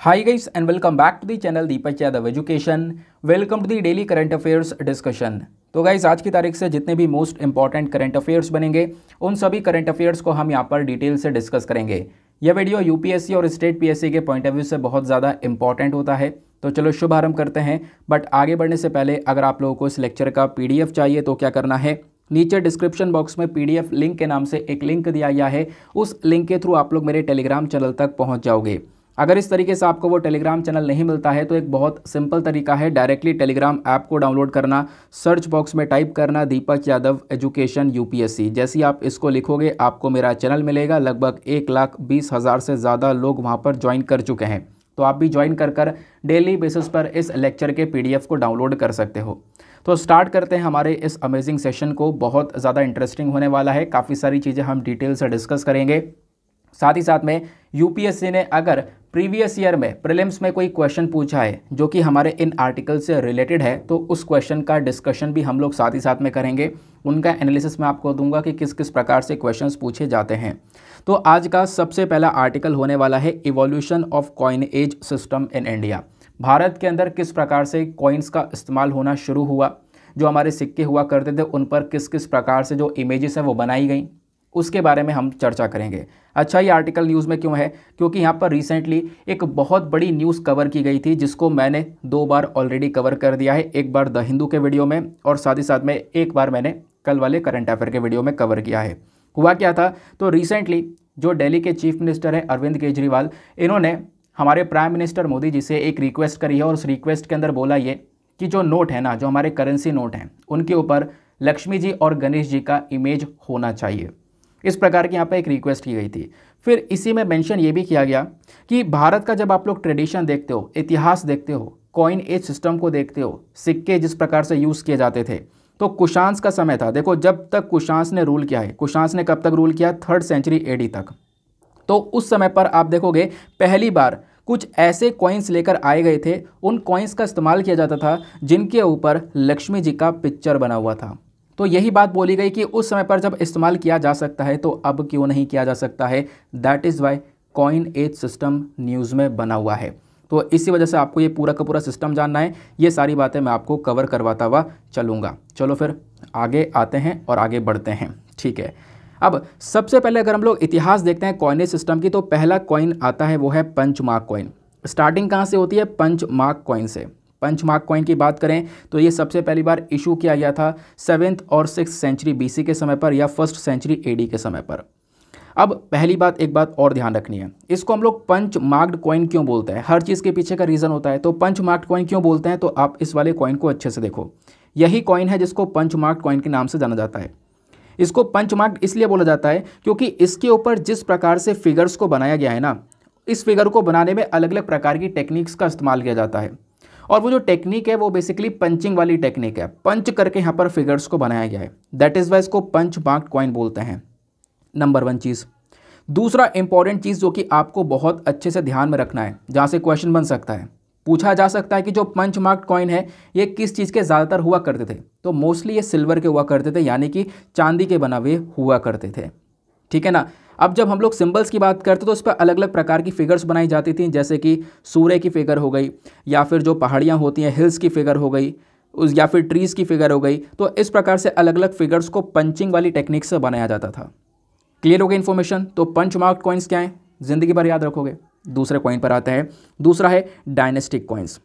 high guys and welcome back to the channel Deepak Yadav education welcome to the daily current affairs discussion तो guys आज की तारीख से जितने भी मोस्ट इंपॉर्टेंट करंट अफेयर्स बनेंगे उन सभी करंट अफेयर्स को हम यहाँ पर डिटेल से डिस्कस करेंगे यह वीडियो यूपीएससी और स्टेट पीएससी के पॉइंट ऑफ व्यू से बहुत ज़्यादा इंपॉर्टेंट होता है तो चलो शुभ आरंभ करते हैं बट आगे बढ़ने से पहले अगर आप लोगों को इस लेक्चर का पी चाहिए तो क्या करना है नीचे डिस्क्रिप्शन बॉक्स में पीडीएफ लिंक के नाम से एक लिंक दिया गया है उस लिंक के थ्रू आप लोग मेरे टेलीग्राम चैनल तक पहुँच जाओगे अगर इस तरीके से आपको वो टेलीग्राम चैनल नहीं मिलता है तो एक बहुत सिंपल तरीका है डायरेक्टली टेलीग्राम ऐप को डाउनलोड करना सर्च बॉक्स में टाइप करना दीपक यादव एजुकेशन यूपीएससी जैसे आप इसको लिखोगे आपको मेरा चैनल मिलेगा लगभग एक लाख बीस हज़ार से ज़्यादा लोग वहाँ पर ज्वाइन कर चुके हैं तो आप भी ज्वाइन कर कर डेली बेसिस पर इस लेक्चर के पी को डाउनलोड कर सकते हो तो स्टार्ट करते हैं हमारे इस अमेजिंग सेशन को बहुत ज़्यादा इंटरेस्टिंग होने वाला है काफ़ी सारी चीज़ें हम डिटेल से डिस्कस करेंगे साथ ही साथ में यूपीएससी ने अगर प्रीवियस ईयर में प्रिलिम्स में कोई क्वेश्चन पूछा है जो कि हमारे इन आर्टिकल से रिलेटेड है तो उस क्वेश्चन का डिस्कशन भी हम लोग साथ ही साथ में करेंगे उनका एनालिसिस मैं आपको दूंगा कि किस किस प्रकार से क्वेश्चंस पूछे जाते हैं तो आज का सबसे पहला आर्टिकल होने वाला है evolution of coinage system in India Bharat के अंदर किस प्रकार से कॉइन्स का इस्तेमाल होना शुरू हुआ जो हमारे सिक्के हुआ करते थे उन पर किस किस प्रकार से जो इमेजेस हैं वो बनाई गई उसके बारे में हम चर्चा करेंगे अच्छा ये आर्टिकल न्यूज़ में क्यों है क्योंकि यहाँ पर रिसेंटली एक बहुत बड़ी न्यूज़ कवर की गई थी जिसको मैंने दो बार ऑलरेडी कवर कर दिया है एक बार द हिंदू के वीडियो में और साथ ही साथ में एक बार मैंने कल वाले करंट अफेयर के वीडियो में कवर किया है हुआ क्या था तो रिसेंटली जो डेली के चीफ मिनिस्टर हैं अरविंद केजरीवाल इन्होंने हमारे प्राइम मिनिस्टर मोदी जी से एक रिक्वेस्ट करी है और उस रिक्वेस्ट के अंदर बोला ये कि जो नोट है ना जो हमारे करेंसी नोट हैं उनके ऊपर लक्ष्मी जी और गणेश जी का इमेज होना चाहिए इस प्रकार की यहाँ पर एक रिक्वेस्ट की गई थी फिर इसी में मेंशन ये भी किया गया कि भारत का जब आप लोग ट्रेडिशन देखते हो इतिहास देखते हो कॉइन एज सिस्टम को देखते हो सिक्के जिस प्रकार से यूज़ किए जाते थे तो कुशांस का समय था देखो जब तक कुशांस ने रूल किया है कुशांस ने कब तक रूल किया थर्ड सेंचुरी एडी तक तो उस समय पर आप देखोगे पहली बार कुछ ऐसे कॉइन्स लेकर आए गए थे उन कॉइन्स का इस्तेमाल किया जाता था जिनके ऊपर लक्ष्मी जी का पिक्चर बना हुआ था तो यही बात बोली गई कि उस समय पर जब इस्तेमाल किया जा सकता है तो अब क्यों नहीं किया जा सकता है that is why coinage system news में बना हुआ है तो इसी वजह से आपको ये पूरा का पूरा सिस्टम जानना है ये सारी बातें मैं आपको कवर करवाता हुआ चलूँगा चलो फिर आगे आते हैं और आगे बढ़ते हैं ठीक है अब सबसे पहले अगर हम लोग इतिहास देखते हैं कॉइनेज सिस्टम की तो पहला कॉइन आता है वो है पंच मार्क कॉइन स्टार्टिंग कहाँ से होती है पंच मार्क कॉइन से पंच मार्क कॉइन की बात करें तो ये सबसे पहली बार इशू किया गया था सेवेंथ और सिक्स सेंचुरी बीसी के समय पर या फर्स्ट सेंचुरी एडी के समय पर अब पहली बात एक बात और ध्यान रखनी है इसको हम लोग पंच मार्क्ड कॉइन क्यों बोलते हैं हर चीज़ के पीछे का रीज़न होता है तो पंच मार्क्ड कॉइन क्यों बोलते हैं तो आप इस वाले कॉइन को अच्छे से देखो यही कॉइन है जिसको पंच मार्क्ड कॉइन के नाम से जाना जाता है इसको पंच मार्क्ड इसलिए बोला जाता है क्योंकि इसके ऊपर जिस प्रकार से फिगर्स को बनाया गया है ना इस फिगर को बनाने में अलग अलग प्रकार की टेक्निक्स का इस्तेमाल किया जाता है और वो जो टेक्निक है वो बेसिकली पंचिंग वाली टेक्निक है पंच करके यहाँ पर फिगर्स को बनाया गया है दैट इज़ वाई इसको पंच मार्क्ड कॉइन बोलते हैं नंबर वन चीज़ दूसरा इंपॉर्टेंट चीज़ जो कि आपको बहुत अच्छे से ध्यान में रखना है जहाँ से क्वेश्चन बन सकता है पूछा जा सकता है कि जो पंच मार्क्ड कॉइन है ये किस चीज़ के ज़्यादातर हुआ करते थे तो मोस्टली ये सिल्वर के हुआ करते थे यानी कि चांदी के बना हुए हुआ करते थे ठीक है ना अब जब हम लोग सिंबल्स की बात करते तो उस पर अलग अलग प्रकार की फ़िगर्स बनाई जाती थी जैसे कि सूर्य की फ़िगर हो गई या फिर जो पहाड़ियाँ होती हैं हिल्स की फ़िगर हो गई उस या फिर ट्रीज़ की फ़िगर हो गई तो इस प्रकार से अलग अलग फिगर्स को पंचिंग वाली टेक्निक से बनाया जाता था क्लियर हो गई इन्फॉर्मेशन तो पंच मार्क कॉइन्स क्या हैं ज़िंदगी भर याद रखोगे दूसरे कॉइन पर आता है दूसरा है डायनेस्टिक कॉइन्स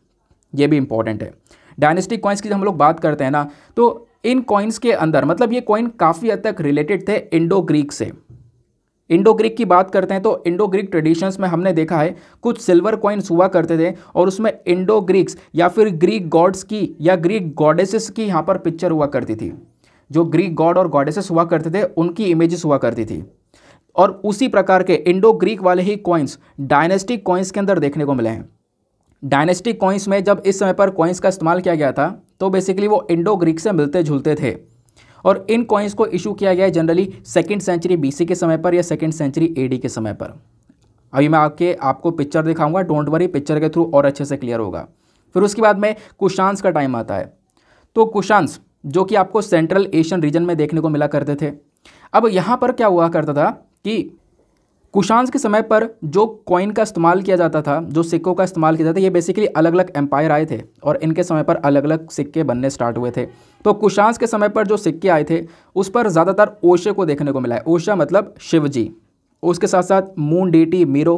ये भी इंपॉर्टेंट है डायनेस्टिक कॉइन्स की हम लोग बात करते हैं ना तो इन कॉइन्स के अंदर मतलब ये कॉइन काफ़ी हद तक रिलेटेड थे इंडो ग्रीक से इंडो ग्रीक की बात करते हैं तो इंडो ग्रीक ट्रेडिशंस में हमने देखा है कुछ सिल्वर कॉइन्स हुआ करते थे और उसमें इंडो ग्रीक्स या फिर ग्रीक गॉड्स की या ग्रीक गॉडेसेस की यहाँ पर पिक्चर हुआ करती थी जो ग्रीक गॉड और गॉडेसेस हुआ करते थे उनकी इमेजेस हुआ करती थी और उसी प्रकार के इंडो ग्रीक वाले ही कॉइन्स डायनेस्टिक कॉइन्स के अंदर देखने को मिले हैं डायनेस्टिक कॉइन्स में जब इस समय पर कॉइन्स का इस्तेमाल किया गया था तो बेसिकली वो इंडो ग्रीक से मिलते जुलते थे और इन कॉइन्स को इशू किया गया है जनरली सेकेंड सेंचुरी बी के समय पर या सेकेंड सेंचुरी ए के समय पर अभी मैं आपके आपको पिक्चर दिखाऊंगा डोंट वरी पिक्चर के थ्रू और अच्छे से क्लियर होगा फिर उसके बाद में कुशांस का टाइम आता है तो कुशांस जो कि आपको सेंट्रल एशियन रीजन में देखने को मिला करते थे अब यहाँ पर क्या हुआ करता था कि कुशांश के समय पर जो कॉइन का इस्तेमाल किया जाता था जो सिक्कों का इस्तेमाल किया जाता था ये बेसिकली अलग अलग एम्पायर आए थे और इनके समय पर अलग अलग सिक्के बनने स्टार्ट हुए थे तो कुशांश के समय पर जो सिक्के आए थे उस पर ज़्यादातर ओशे को देखने को मिला है ओशा मतलब शिव जी उसके साथ साथ मून डीटी मीरो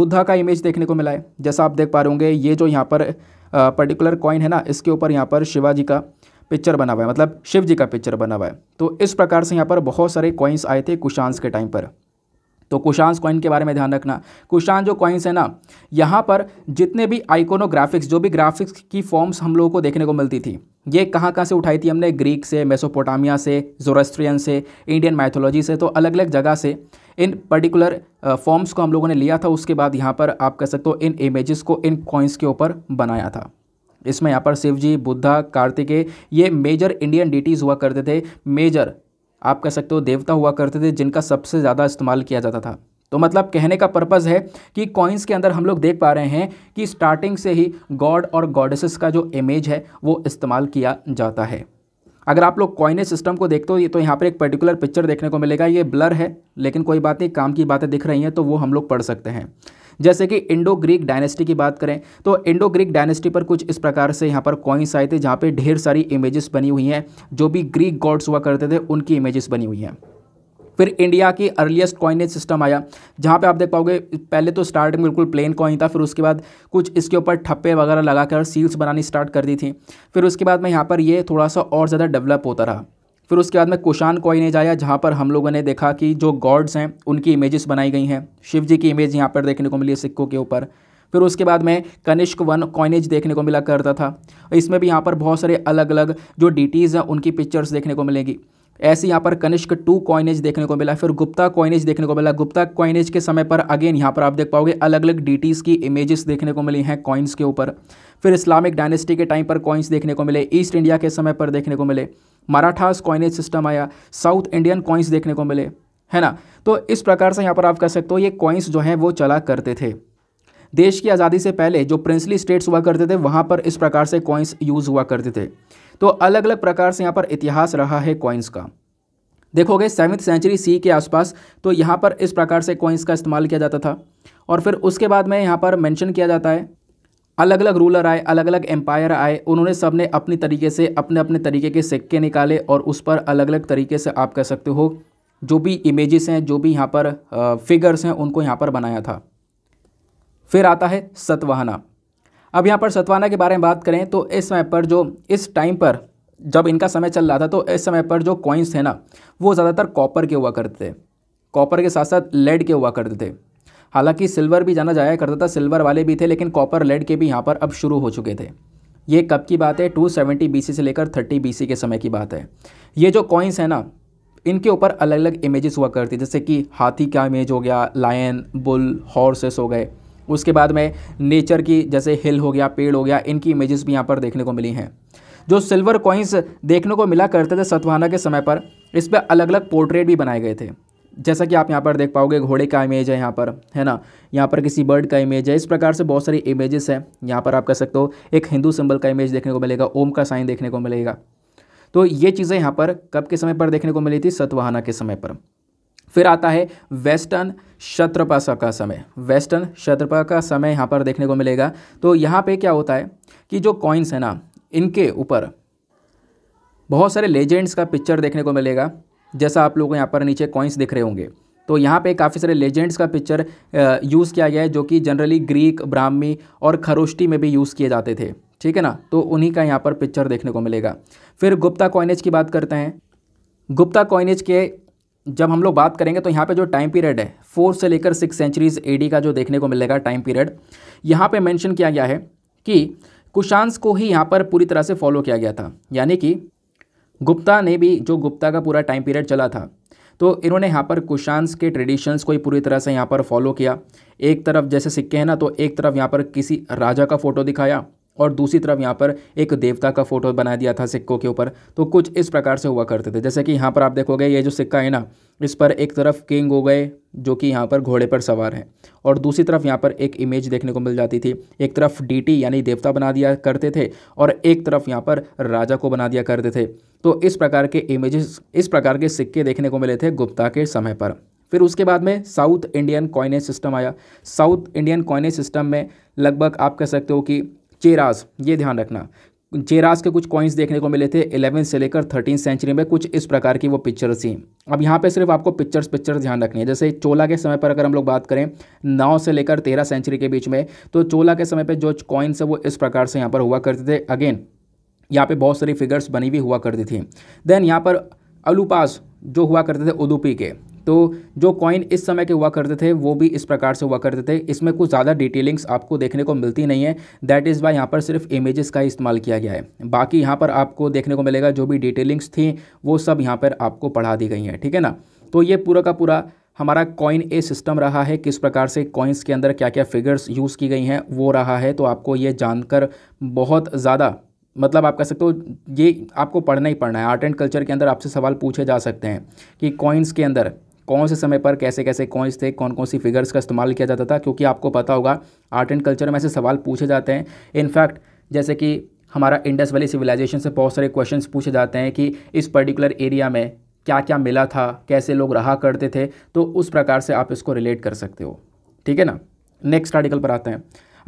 बुद्धा का इमेज देखने को मिला है जैसा आप देख पा रहे होंगे ये जो यहाँ पर पर्टिकुलर कॉइन है ना इसके ऊपर यहाँ पर शिवाजी का पिक्चर बना हुआ है मतलब शिव जी का पिक्चर बना हुआ है तो इस प्रकार से यहाँ पर बहुत सारे कॉइन्स आए थे कुशांश के टाइम पर तो कुशांस कॉइन के बारे में ध्यान रखना कुशांस जो कॉइन्स है ना यहाँ पर जितने भी आइकोनोग्राफिक्स जो भी ग्राफिक्स की फॉर्म्स हम लोगों को देखने को मिलती थी ये कहाँ कहाँ से उठाई थी हमने ग्रीक से मेसोपोटामिया से जोरेस्ट्रियन से इंडियन माइथोलॉजी से तो अलग अलग जगह से इन पर्टिकुलर फॉर्म्स को हम लोगों ने लिया था उसके बाद यहाँ पर आप कह सकते हो इन इमेजेस को इन कॉइन्स के ऊपर बनाया था इसमें यहाँ पर शिवजी बुद्धा कार्तिकेय ये मेजर इंडियन डिटीज़ हुआ करते थे मेजर आप कह सकते हो देवता हुआ करते थे जिनका सबसे ज़्यादा इस्तेमाल किया जाता था तो मतलब कहने का पर्पज़ है कि कॉइन्स के अंदर हम लोग देख पा रहे हैं कि स्टार्टिंग से ही गॉड और गॉडेसेस का जो इमेज है वो इस्तेमाल किया जाता है अगर आप लोग कॉइनेज सिस्टम को देखते हो तो यहाँ पर एक पर्टिकुलर पिक्चर देखने को मिलेगा ये ब्लर है लेकिन कोई बात नहीं काम की बातें दिख रही हैं तो वो हम लोग पढ़ सकते हैं जैसे कि इंडो ग्रीक डायनेस्टी की बात करें तो इंडो ग्रीक डायनेस्टी पर कुछ इस प्रकार से यहाँ पर कॉइन्स आए थे जहाँ पर ढेर सारी इमेजेस बनी हुई हैं जो भी ग्रीक गॉड्स हुआ करते थे उनकी इमेजेस बनी हुई हैं फिर इंडिया की अर्लीस्ट कॉइनेज सिस्टम आया जहाँ पे आप देख पाओगे पहले तो स्टार्टिंग बिल्कुल प्लेन कॉइन था फिर उसके बाद कुछ इसके ऊपर ठप्पे वगैरह लगाकर सील्स बनानी स्टार्ट कर दी थी फिर उसके बाद में यहाँ पर ये थोड़ा सा और ज़्यादा डेवलप होता रहा फिर उसके बाद में कुशान कॉइनेज आया जहाँ पर हम लोगों ने देखा कि जो गॉड्स हैं उनकी इमेजेस बनाई गई हैं शिव जी की इमेज यहाँ पर देखने को मिली है सिक्कों के ऊपर फिर उसके बाद में कनिष्क वन कॉइनेज देखने को मिला करता था इसमें भी यहाँ पर बहुत सारे अलग अलग जो डिटीज़ हैं उनकी पिक्चर्स देखने को मिलेगी ऐसे यहाँ पर कनिष्क टू कॉइनेज देखने को मिला फिर गुप्ता कॉइनेज देखने को मिला गुप्ता कॉइनेज के समय पर अगेन यहाँ पर आप देख पाओगे अलग अलग डीटीज़ की इमेजेस देखने को मिली हैं कॉइन्स के ऊपर फिर इस्लामिक डायनेस्टी के टाइम पर कॉइन्स देखने को मिले ईस्ट इंडिया के समय पर देखने को मिले मराठास कॉइनेज सिस्टम आया साउथ इंडियन कॉइन्स देखने को मिले है ना तो इस प्रकार से यहाँ पर आप कह सकते हो ये कॉइन्स जो हैं वो चला करते थे देश की आज़ादी से पहले जो प्रिंसली स्टेट्स हुआ करते थे वहाँ पर इस प्रकार से कॉइन्स यूज़ हुआ करते थे तो अलग अलग प्रकार से यहाँ पर इतिहास रहा है कॉइन्स का देखोगे सेवन्थ सेंचुरी सी के आसपास तो यहाँ पर इस प्रकार से कॉइन्स का इस्तेमाल किया जाता था और फिर उसके बाद में यहाँ पर मेंशन किया जाता है अलग अलग रूलर आए अलग अलग एम्पायर आए उन्होंने सब ने अपने तरीके से अपने अपने तरीके के सिक्के निकाले और उस पर अलग अलग तरीके से आप कह सकते हो जो भी इमेजेस हैं जो भी यहाँ पर फिगर्स हैं उनको यहाँ पर बनाया था फिर आता है सतवाहना अब यहाँ पर सतवाना के बारे में बात करें तो इस समय पर जो इस टाइम पर जब इनका समय चल रहा था तो इस समय पर जो कॉइन्स थे ना वो ज़्यादातर कॉपर के हुआ करते थे कॉपर के साथ साथ लेड के हुआ करते थे हालांकि सिल्वर भी जाना जाया करता था सिल्वर वाले भी थे लेकिन कॉपर लेड के भी यहाँ पर अब शुरू हो चुके थे ये कब की बात है बी सी से लेकर बी सी के समय की बात है ये जो कॉइन्स हैं ना इनके ऊपर अलग अलग इमेजेस हुआ करती जैसे कि हाथी का इमेज हो गया लायन बुल हॉर्सेस हो गए उसके बाद में नेचर की जैसे हिल हो गया पेड़ हो गया इनकी इमेजेस भी यहाँ पर देखने को मिली हैं जो सिल्वर कॉइन्स देखने को मिला करते थे सतवाना के समय पर इस पर अलग अलग पोर्ट्रेट भी बनाए गए थे जैसा कि आप यहाँ पर देख पाओगे घोड़े का इमेज है यहाँ पर है ना यहाँ पर किसी बर्ड का इमेज है इस प्रकार से बहुत सारी इमेजेस हैं यहाँ पर आप कह सकते हो एक हिंदू सिंबल का इमेज देखने को मिलेगा ओम का साइन देखने को मिलेगा तो ये चीज़ें यहाँ पर कब के समय पर देखने को मिली थी सतवाहना के समय पर फिर आता है वेस्टर्न शत्रपा का समय वेस्टर्न शत्रपा का समय यहाँ पर देखने को मिलेगा तो यहाँ पे क्या होता है कि जो कॉइन्स हैं ना इनके ऊपर बहुत सारे लेजेंड्स का पिक्चर देखने को मिलेगा जैसा आप लोगों यहाँ पर नीचे कॉइन्स दिख रहे होंगे तो यहाँ पे काफ़ी सारे लेजेंड्स का पिक्चर यूज़ किया गया है जो कि जनरली ग्रीक ब्राह्मी और खरोष्टी में भी यूज़ किए जाते थे ठीक है ना तो उन्हीं का यहाँ पर पिक्चर देखने को मिलेगा फिर गुप्ता कॉइनेज की बात करते हैं गुप्ता कॉइनेज के जब हम लोग बात करेंगे तो यहाँ पे जो टाइम पीरियड है फोर से लेकर सिक्स सेंचुरीज एडी का जो देखने को मिलेगा टाइम पीरियड यहाँ पे मेंशन किया गया है कि कुशांस को ही यहाँ पर पूरी तरह से फॉलो किया गया था यानी कि गुप्ता ने भी जो गुप्ता का पूरा टाइम पीरियड चला था तो इन्होंने यहाँ पर कुशांस के ट्रेडिशंस को ही पूरी तरह से यहाँ पर फॉलो किया एक तरफ जैसे सिक्के हैं ना तो एक तरफ यहाँ पर किसी राजा का फ़ोटो दिखाया और दूसरी तरफ यहाँ पर एक देवता का फोटो बना दिया था सिक्कों के ऊपर तो कुछ इस प्रकार से हुआ करते थे जैसे कि यहाँ पर आप देखोगे ये जो सिक्का है ना इस पर एक तरफ किंग हो गए जो कि यहाँ पर घोड़े पर सवार हैं और दूसरी तरफ यहाँ पर एक इमेज देखने को मिल जाती थी एक तरफ डीटी यानी देवता बना दिया करते थे और एक तरफ यहाँ पर राजा को बना दिया करते थे तो इस प्रकार के इमेजेस इस प्रकार के सिक्के देखने को मिले थे गुप्ता के समय पर फिर उसके बाद में साउथ इंडियन कॉइनेज सिस्टम आया साउथ इंडियन कॉइनेज सिस्टम में लगभग आप कह सकते हो कि चेराज ये ध्यान रखना चेराज के कुछ कॉइन्स देखने को मिले थे इलेवन से लेकर थर्टीन सेंचुरी में कुछ इस प्रकार की वो पिक्चर्स थी अब यहाँ पे सिर्फ आपको पिक्चर्स पिक्चर्स ध्यान रखनी है जैसे चोला के समय पर अगर हम लोग बात करें नौ से लेकर तेरह सेंचुरी के बीच में तो चोला के समय पर जो कॉइन्स है वो इस प्रकार से यहाँ पर हुआ करते थे अगेन यहाँ पर बहुत सारी फिगर्स बनी हुई हुआ करती थी देन यहाँ पर अलूपास जो हुआ करते थे उदुपी के तो जो कॉइन इस समय के हुआ करते थे वो भी इस प्रकार से हुआ करते थे इसमें कुछ ज़्यादा डिटेलिंग्स आपको देखने को मिलती नहीं है दैट इज़ वाई यहाँ पर सिर्फ इमेजेस का इस्तेमाल किया गया है बाकी यहाँ पर आपको देखने को मिलेगा जो भी डिटेलिंग्स थी वो सब यहाँ पर आपको पढ़ा दी गई हैं ठीक है ना तो ये पूरा का पूरा हमारा कॉइन ए सिस्टम रहा है किस प्रकार से कॉइन्स के अंदर क्या क्या फिगर्स यूज़ की गई हैं वो रहा है तो आपको ये जानकर बहुत ज़्यादा मतलब आप कह सकते हो ये आपको पढ़ना ही पढ़ना है आर्ट एंड कल्चर के अंदर आपसे सवाल पूछे जा सकते हैं कि कॉइन्स के अंदर कौन से समय पर कैसे कैसे कॉइन्स थे कौन कौन सी फिगर्स का इस्तेमाल किया जाता था क्योंकि आपको पता होगा आर्ट एंड कल्चर में ऐसे सवाल पूछे जाते हैं इनफैक्ट जैसे कि हमारा इंडस वैली सिविलाइजेशन से बहुत सारे क्वेश्चंस पूछे जाते हैं कि इस पर्टिकुलर एरिया में क्या क्या मिला था कैसे लोग रहा करते थे तो उस प्रकार से आप इसको रिलेट कर सकते हो ठीक है ना नेक्स्ट आर्टिकल पर आते हैं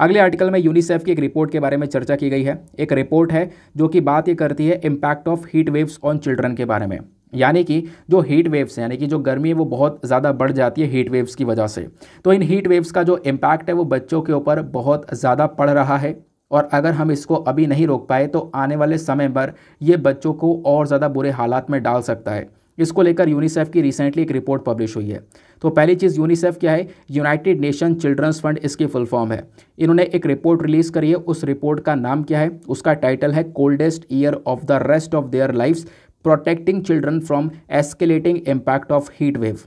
अगले आर्टिकल में यूनिसेफ की एक रिपोर्ट के बारे में चर्चा की गई है एक रिपोर्ट है जो कि बात ये करती है impact of heat waves on children के बारे में यानी कि जो हीट वेव्स यानी कि जो गर्मी है वो बहुत ज़्यादा बढ़ जाती है हीट वेव्स की वजह से तो इन हीट वेव्स का जो इम्पैक्ट है वो बच्चों के ऊपर बहुत ज़्यादा पड़ रहा है और अगर हम इसको अभी नहीं रोक पाए तो आने वाले समय पर ये बच्चों को और ज़्यादा बुरे हालात में डाल सकता है इसको लेकर यूनिसेफ की रिसेंटली एक रिपोर्ट पब्लिश हुई है तो पहली चीज़ यूनिसेफ क्या है यूनाइटेड नेशन चिल्ड्रंस फंड इसकी फुल फॉर्म है इन्होंने एक रिपोर्ट रिलीज़ करी है उस रिपोर्ट का नाम क्या है उसका टाइटल है coldest year of the rest of their lifes protecting children from escalating impact of heat wave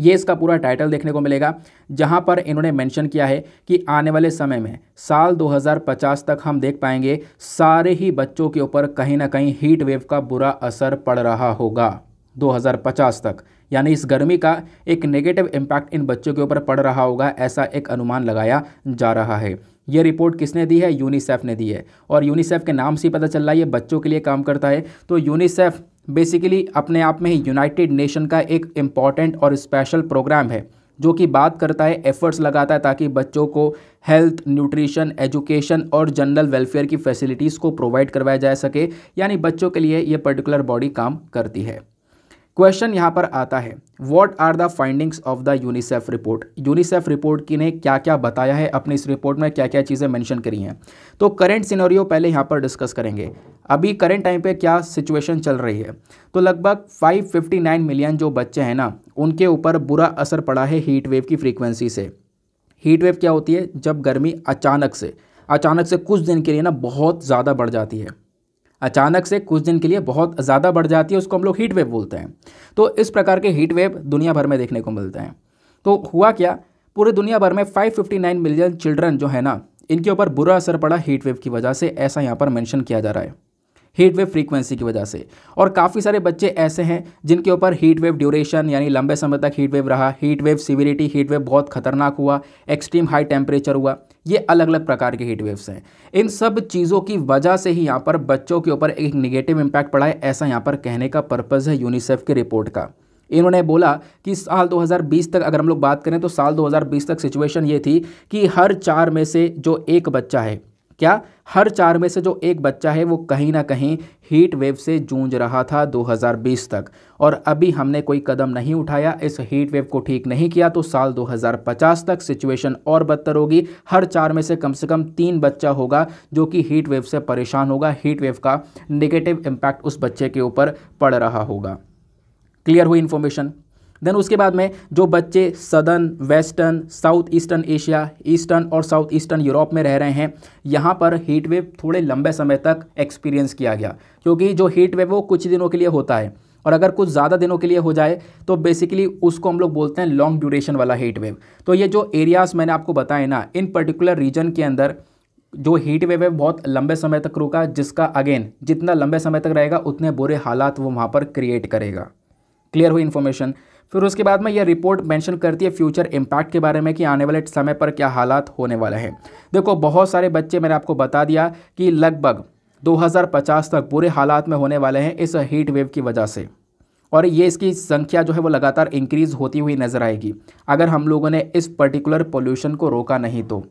ये इसका पूरा टाइटल देखने को मिलेगा जहाँ पर इन्होंने मेंशन किया है कि आने वाले समय में साल 2050 तक हम देख पाएंगे सारे ही बच्चों के ऊपर कहीं ना कहीं हीट वेव का बुरा असर पड़ रहा होगा 2050 तक यानी इस गर्मी का एक नेगेटिव इम्पैक्ट इन बच्चों के ऊपर पड़ रहा होगा ऐसा एक अनुमान लगाया जा रहा है ये रिपोर्ट किसने दी है यूनिसेफ ने दी है और यूनिसेफ के नाम से ही पता चल रहा है ये बच्चों के लिए काम करता है तो यूनिसेफ बेसिकली अपने आप में ही यूनाइटेड नेशन का एक इम्पॉर्टेंट और स्पेशल प्रोग्राम है जो कि बात करता है एफर्ट्स लगाता है ताकि बच्चों को हेल्थ न्यूट्रिशन एजुकेशन और जनरल वेलफेयर की फैसिलिटीज़ को प्रोवाइड करवाया जा सके यानी बच्चों के लिए ये पर्टिकुलर बॉडी काम करती है क्वेश्चन यहाँ पर आता है what are the findings of the UNICEF report UNICEF report की ने क्या क्या बताया है अपनी इस रिपोर्ट में क्या क्या चीज़ें मेंशन करी हैं तो करंट सिनेरियो पहले यहाँ पर डिस्कस करेंगे अभी करंट टाइम पे क्या सिचुएशन चल रही है तो लगभग 559 मिलियन जो बच्चे हैं ना उनके ऊपर बुरा असर पड़ा है हीट वेव की फ्रीक्वेंसी से हीट वेव क्या होती है जब गर्मी अचानक से अचानक से कुछ दिन के लिए ना बहुत ज़्यादा बढ़ जाती है अचानक से कुछ दिन के लिए बहुत ज़्यादा बढ़ जाती है उसको हम लोग हीट वेव बोलते हैं तो इस प्रकार के हीट वेव दुनिया भर में देखने को मिलते हैं तो हुआ क्या पूरे दुनिया भर में 559 मिलियन चिल्ड्रन जो है ना इनके ऊपर बुरा असर पड़ा हीट वेव की वजह से ऐसा यहाँ पर मैंशन किया जा रहा है हीट वेव फ्रीक्वेंसी की वजह से और काफ़ी सारे बच्चे ऐसे हैं जिनके ऊपर हीट वेव ड्यूरेशन यानी लंबे समय तक हीट वेव रहा heat wave severity heat wave बहुत खतरनाक हुआ एक्सट्रीम हाई टेम्परेचर हुआ ये अलग अलग प्रकार के हीट वेव्स हैं इन सब चीज़ों की वजह से ही यहाँ पर बच्चों के ऊपर एक निगेटिव इम्पैक्ट पड़ा है ऐसा यहाँ पर कहने का पर्पज़ है यूनिसेफ की रिपोर्ट का इन्होंने बोला कि साल 2020 तक अगर हम लोग बात करें तो साल 2020 तक सिचुएशन ये थी कि हर चार में से जो एक बच्चा है क्या हर चार में से जो एक बच्चा है वो कहीं ना कहीं हीट वेव से जूझ रहा था 2020 तक और अभी हमने कोई कदम नहीं उठाया इस हीट वेव को ठीक नहीं किया तो साल 2050 तक सिचुएशन और बदतर होगी हर चार में से कम से कम तीन बच्चा होगा जो कि हीट वेव से परेशान होगा हीट वेव का नेगेटिव इम्पैक्ट उस बच्चे के ऊपर पड़ रहा होगा क्लियर हुई इन्फॉर्मेशन देन उसके बाद में जो बच्चे southern western south eastern Asia eastern और साउथ ईस्टर्न यूरोप में रह रहे हैं यहाँ पर हीट वेव थोड़े लंबे समय तक एक्सपीरियंस किया गया क्योंकि जो हीट वेव वो कुछ दिनों के लिए होता है और अगर कुछ ज़्यादा दिनों के लिए हो जाए तो बेसिकली उसको हम लोग बोलते हैं लॉन्ग ड्यूरेशन वाला हीट वेव तो ये जो एरियाज़ मैंने आपको बताए ना इन पर्टिकुलर रीजन के अंदर जो हीट वेव है बहुत लंबे समय तक रुका जिसका अगेन जितना लंबे समय तक रहेगा उतने बुरे हालात वो वहाँ पर क्रिएट करेगा क्लियर हुई इन्फॉर्मेशन फिर उसके बाद में यह रिपोर्ट मेंशन करती है फ्यूचर इम्पैक्ट के बारे में कि आने वाले समय पर क्या हालात होने वाले हैं देखो बहुत सारे बच्चे मैंने आपको बता दिया कि लगभग 2050 तक बुरे हालात में होने वाले हैं इस हीट वेव की वजह से और ये इसकी संख्या जो है वो लगातार इंक्रीज़ होती हुई नज़र आएगी अगर हम लोगों ने इस पर्टिकुलर पोल्यूशन को रोका नहीं तो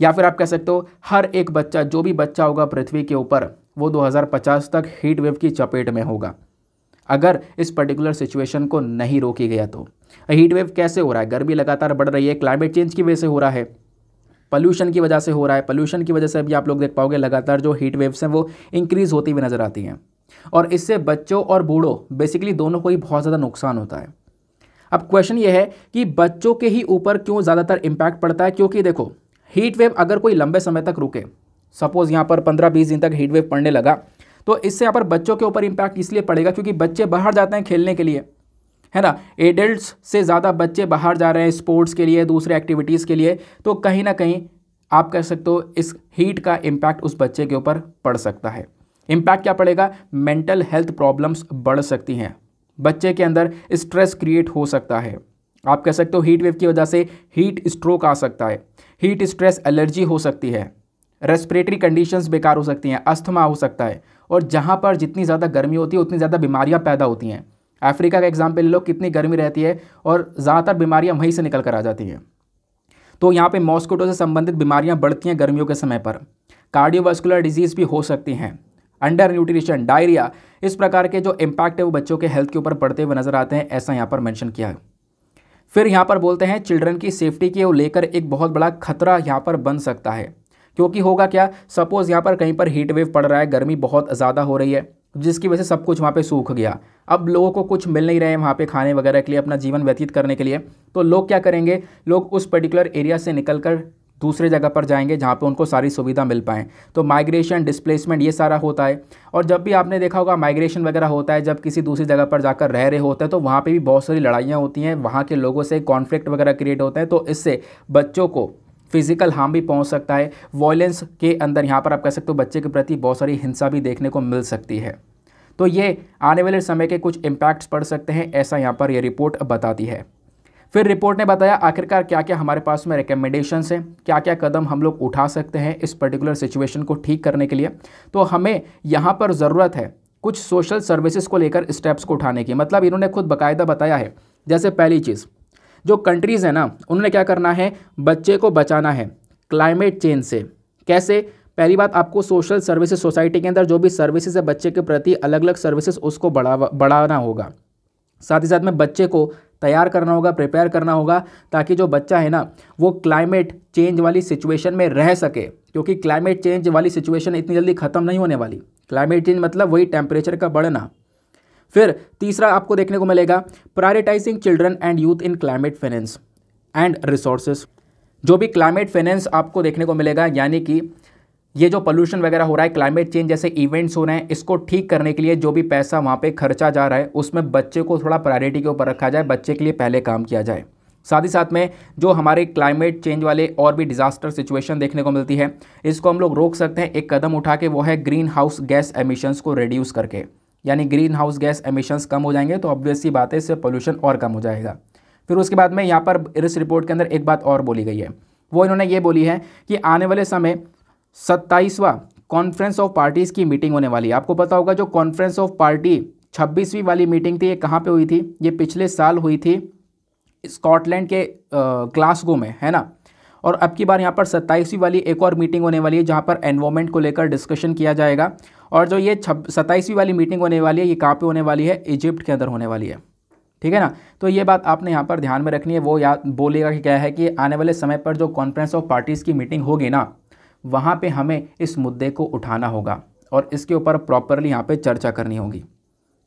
या फिर आप कह सकते हो हर एक बच्चा जो भी बच्चा होगा पृथ्वी के ऊपर वो 2050 तक हीट वेव की चपेट में होगा अगर इस पर्टिकुलर सिचुएशन को नहीं रोकी गया तो हीट वेव कैसे हो रहा है गर्मी लगातार बढ़ रही है क्लाइमेट चेंज की वजह से हो रहा है पल्यूशन की वजह से हो रहा है पल्यूशन की वजह से अभी आप लोग देख पाओगे लगातार जो हीट वेव्स हैं वो इंक्रीज़ होती हुई नज़र आती हैं और इससे बच्चों और बूढ़ों बेसिकली दोनों को ही बहुत ज़्यादा नुकसान होता है अब क्वेश्चन ये है कि बच्चों के ही ऊपर क्यों ज़्यादातर इम्पैक्ट पड़ता है क्योंकि देखो हीट वेव अगर कोई लंबे समय तक रुके सपोज़ यहाँ पर पंद्रह बीस दिन तक हीट वेव पड़ने लगा तो इससे यहाँ पर बच्चों के ऊपर इम्पैक्ट इसलिए पड़ेगा क्योंकि बच्चे बाहर जाते हैं खेलने के लिए है ना एडल्ट्स से ज़्यादा बच्चे बाहर जा रहे हैं स्पोर्ट्स के लिए दूसरे एक्टिविटीज़ के लिए तो कहीं ना कहीं आप कह सकते हो इस हीट का इम्पैक्ट उस बच्चे के ऊपर पड़ सकता है इम्पैक्ट क्या पड़ेगा मेंटल हेल्थ प्रॉब्लम्स बढ़ सकती हैं बच्चे के अंदर स्ट्रेस क्रिएट हो सकता है आप कह सकते हो हीट वेव की वजह से हीट स्ट्रोक आ सकता है हीट स्ट्रेस एलर्जी हो सकती है रेस्पिरेटरी कंडीशंस बेकार हो सकती हैं अस्थमा हो सकता है और जहाँ पर जितनी ज़्यादा गर्मी होती है उतनी ज़्यादा बीमारियाँ पैदा होती हैं अफ्रीका का एग्जाम्पल लो कितनी गर्मी रहती है और ज़्यादातर बीमारियाँ वहीं से निकल कर आ जाती हैं तो यहाँ पे मॉस्किटो से संबंधित बीमारियाँ बढ़ती हैं गर्मियों के समय पर कार्डियोवास्कुलर डिजीज़ भी हो सकती हैं अंडर न्यूट्रिशन डायरिया इस प्रकार के जो इम्पैक्ट है वो बच्चों के हेल्थ के ऊपर पड़ते हुए नज़र आते हैं ऐसा यहाँ पर मैंशन किया फिर यहाँ पर बोलते हैं चिल्ड्रन की सेफ्टी के लेकर एक बहुत बड़ा खतरा यहाँ पर बन सकता है क्योंकि होगा क्या सपोज़ यहाँ पर कहीं पर हीट वेव पड़ रहा है गर्मी बहुत ज़्यादा हो रही है जिसकी वजह से सब कुछ वहाँ पे सूख गया अब लोगों को कुछ मिल नहीं रहे हैं वहाँ पे खाने वगैरह के लिए अपना जीवन व्यतीत करने के लिए तो लोग क्या करेंगे लोग उस पर्टिकुलर एरिया से कर दूसरे जगह पर जाएंगे जहाँ पे उनको सारी सुविधा मिल पाए तो माइग्रेशन डिस्प्लेसमेंट ये सारा होता है और जब भी आपने देखा होगा माइग्रेशन वगैरह होता है जब किसी दूसरी जगह पर जाकर रह रहे होते हैं तो वहाँ पर भी बहुत सारी लड़ाइयाँ होती हैं वहाँ के लोगों से कॉन्फ्लिक्ट वगैरह क्रिएट होते हैं तो इससे बच्चों को फिजिकल हार्म भी पहुंच सकता है वॉयलेंस के अंदर यहाँ पर आप कह सकते हो बच्चे के प्रति बहुत सारी हिंसा भी देखने को मिल सकती है तो ये आने वाले समय के कुछ इम्पैक्ट्स पड़ सकते हैं ऐसा यहाँ पर यह रिपोर्ट बताती है फिर रिपोर्ट ने बताया आखिरकार क्या क्या हमारे पास में रिकमेंडेशंस हैं क्या क्या कदम हम लोग उठा सकते हैं इस पर्टिकुलर सिचुएशन को ठीक करने के लिए तो हमें यहाँ पर ज़रूरत है कुछ सोशल सर्विसेज को लेकर स्टेप्स को उठाने की मतलब इन्होंने खुद बाकायदा बताया है जैसे पहली चीज़ जो कंट्रीज़ हैं ना उन्होंने क्या करना है बच्चे को बचाना है क्लाइमेट चेंज से कैसे पहली बात आपको सोशल सर्विसेज सोसाइटी के अंदर जो भी सर्विसेज है बच्चे के प्रति अलग अलग सर्विसेज उसको बढ़ावा बढ़ाना होगा साथ ही साथ में बच्चे को तैयार करना होगा प्रिपेयर करना होगा ताकि जो बच्चा है ना वो क्लाइमेट चेंज वाली सिचुएशन में रह सके क्योंकि क्लाइमेट चेंज वाली सिचुएशन इतनी जल्दी ख़त्म नहीं होने वाली क्लाइमेट चेंज मतलब वही टेम्परेचर का बढ़ना फिर तीसरा आपको देखने को मिलेगा prioritising children and youth in climate finance and resources जो भी क्लाइमेट फाइनेंस आपको देखने को मिलेगा यानी कि ये जो पोल्यूशन वगैरह हो रहा है क्लाइमेट चेंज जैसे इवेंट्स हो रहे हैं इसको ठीक करने के लिए जो भी पैसा वहाँ पे खर्चा जा रहा है उसमें बच्चे को थोड़ा प्रायोरिटी के ऊपर रखा जाए बच्चे के लिए पहले काम किया जाए साथ ही साथ में जो हमारे क्लाइमेट चेंज वाले और भी डिज़ास्टर सिचुएशन देखने को मिलती है इसको हम लोग रोक सकते हैं एक कदम उठा के वो है ग्रीन हाउस गैस एमिशंस को रिड्यूस करके यानी ग्रीन हाउस गैस एमिशंस कम हो जाएंगे तो ऑब्वियसली बात है इससे पोल्यूशन और कम हो जाएगा फिर उसके बाद में यहाँ पर इस रिपोर्ट के अंदर एक बात और बोली गई है वो इन्होंने ये बोली है कि आने वाले समय सत्ताईसवा कॉन्फ्रेंस ऑफ पार्टीज़ की मीटिंग होने वाली है आपको पता होगा जो कॉन्फ्रेंस ऑफ पार्टी छब्बीसवीं वाली मीटिंग थी ये कहाँ पर हुई थी ये पिछले साल हुई थी स्कॉटलैंड के ग्लासगो में है ना और अब की बार यहाँ पर सत्ताईसवीं वाली एक और मीटिंग होने वाली है जहाँ पर एनवायरमेंट को लेकर डिस्कशन किया जाएगा और जो ये छब सत्ताईसवीं वाली मीटिंग होने वाली है ये कहाँ पे होने वाली है इजिप्ट के अंदर होने वाली है ठीक है ना तो ये बात आपने यहाँ पर ध्यान में रखनी है वो याद बोलेगा कि क्या है कि आने वाले समय पर जो कॉन्फ्रेंस ऑफ पार्टीज़ की मीटिंग होगी ना वहाँ पर हमें इस मुद्दे को उठाना होगा और इसके ऊपर प्रॉपरली यहाँ पर चर्चा करनी होगी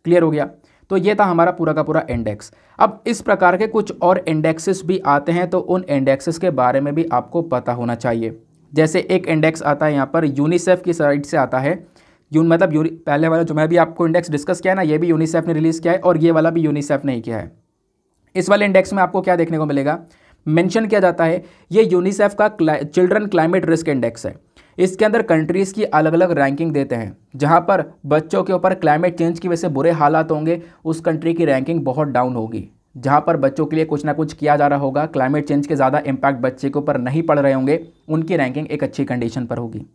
क्लियर हो गया तो ये था हमारा पूरा का पूरा इंडेक्स अब इस प्रकार के कुछ और इंडेक्सेस भी आते हैं तो उन इंडेक्सेस के बारे में भी आपको पता होना चाहिए जैसे एक इंडेक्स आता है यहाँ पर यूनिसेफ की साइड से आता है यून मतलब यूनि पहले वाला जो मैं भी आपको इंडेक्स डिस्कस किया है ना ये भी यूनिसेफ ने रिलीज़ किया है और ये वाला भी यूनिसेफ ने ही किया है इस वाले इंडेक्स में आपको क्या देखने को मिलेगा मेंशन किया जाता है ये यूनिसेफ का चिल्ड्रन क्लाइमेट रिस्क इंडेक्स है इसके अंदर कंट्रीज़ की अलग अलग रैंकिंग देते हैं जहाँ पर बच्चों के ऊपर क्लाइमेट चेंज की वजह से बुरे हालात होंगे उस कंट्री की रैंकिंग बहुत डाउन होगी जहाँ पर बच्चों के लिए कुछ ना कुछ किया जा रहा होगा क्लाइमेट चेंज के ज़्यादा इम्पैक्ट बच्चे के ऊपर नहीं पड़ रहे होंगे उनकी रैंकिंग एक अच्छी कंडीशन पर होगी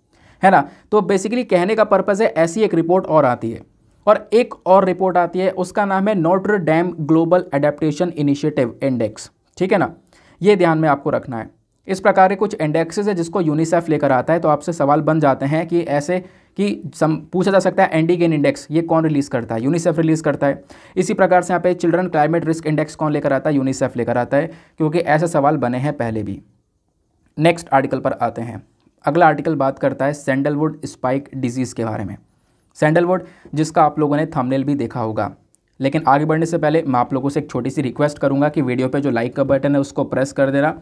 है ना तो बेसिकली कहने का पर्पज़ है ऐसी एक रिपोर्ट और आती है और एक और रिपोर्ट आती है उसका नाम है Notre Dame global adaptation initiative index ठीक है ना ये ध्यान में आपको रखना है इस प्रकार के कुछ इंडेक्सेस है जिसको यूनिसेफ लेकर आता है तो आपसे सवाल बन जाते हैं कि ऐसे कि सम पूछा जा सकता है एंडी गेन इंडेक्स ये कौन रिलीज़ करता है यूनिसेफ रिलीज़ करता है इसी प्रकार से यहाँ पे चिल्ड्रन क्लाइमेट रिस्क इंडेक्स कौन लेकर आता है यूनिसेफ लेकर आता है क्योंकि ऐसे सवाल बने हैं पहले भी नेक्स्ट आर्टिकल पर आते हैं अगला आर्टिकल बात करता है सैंडलवुड स्पाइक डिजीज़ के बारे में सैंडलवुड जिसका आप लोगों ने थंबनेल भी देखा होगा लेकिन आगे बढ़ने से पहले मैं आप लोगों से एक छोटी सी रिक्वेस्ट करूंगा कि वीडियो पे जो लाइक का बटन है उसको प्रेस कर देना